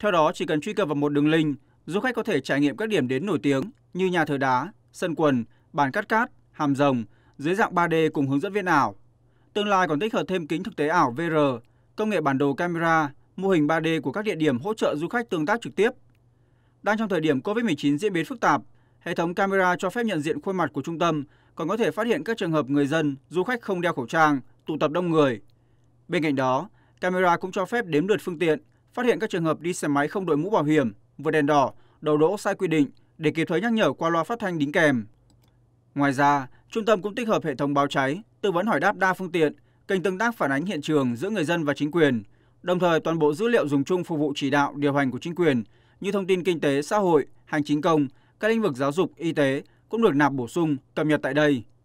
Theo đó, chỉ cần truy cập vào một đường link, du khách có thể trải nghiệm các điểm đến nổi tiếng như nhà thờ đá, sân quần, bản cắt cát, hàm rồng dưới dạng 3D cùng hướng dẫn viên ảo. Tương lai còn tích hợp thêm kính thực tế ảo VR, công nghệ bản đồ camera, mô hình 3D của các địa điểm hỗ trợ du khách tương tác trực tiếp. Đang trong thời điểm COVID-19 diễn biến phức tạp, hệ thống camera cho phép nhận diện khuôn mặt của trung tâm còn có thể phát hiện các trường hợp người dân, du khách không đeo khẩu trang, tụ tập đông người. Bên cạnh đó, camera cũng cho phép đếm lượt phương tiện, phát hiện các trường hợp đi xe máy không đội mũ bảo hiểm, vượt đèn đỏ, đầu đỗ sai quy định để kịp thời nhắc nhở qua loa phát thanh đính kèm. Ngoài ra, trung tâm cũng tích hợp hệ thống báo cháy, tư vấn hỏi đáp đa phương tiện, kênh tương tác phản ánh hiện trường giữa người dân và chính quyền, đồng thời toàn bộ dữ liệu dùng chung phục vụ chỉ đạo điều hành của chính quyền như thông tin kinh tế, xã hội, hành chính công, các lĩnh vực giáo dục, y tế cũng được nạp bổ sung, cập nhật tại đây.